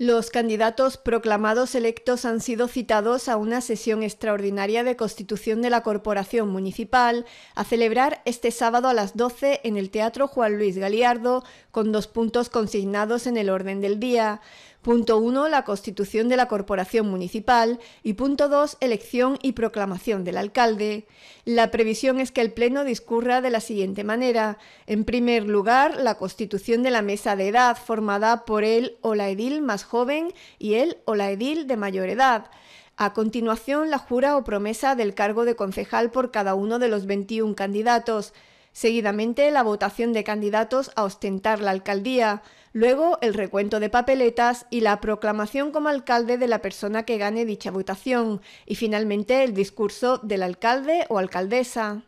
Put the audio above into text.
Los candidatos proclamados electos han sido citados a una sesión extraordinaria de constitución de la Corporación Municipal a celebrar este sábado a las 12 en el Teatro Juan Luis Galiardo, con dos puntos consignados en el orden del día. Punto 1. La constitución de la corporación municipal. Y punto 2. Elección y proclamación del alcalde. La previsión es que el Pleno discurra de la siguiente manera. En primer lugar, la constitución de la mesa de edad, formada por él o la edil más joven y él o la edil de mayor edad. A continuación, la jura o promesa del cargo de concejal por cada uno de los 21 candidatos seguidamente la votación de candidatos a ostentar la alcaldía, luego el recuento de papeletas y la proclamación como alcalde de la persona que gane dicha votación, y finalmente el discurso del alcalde o alcaldesa.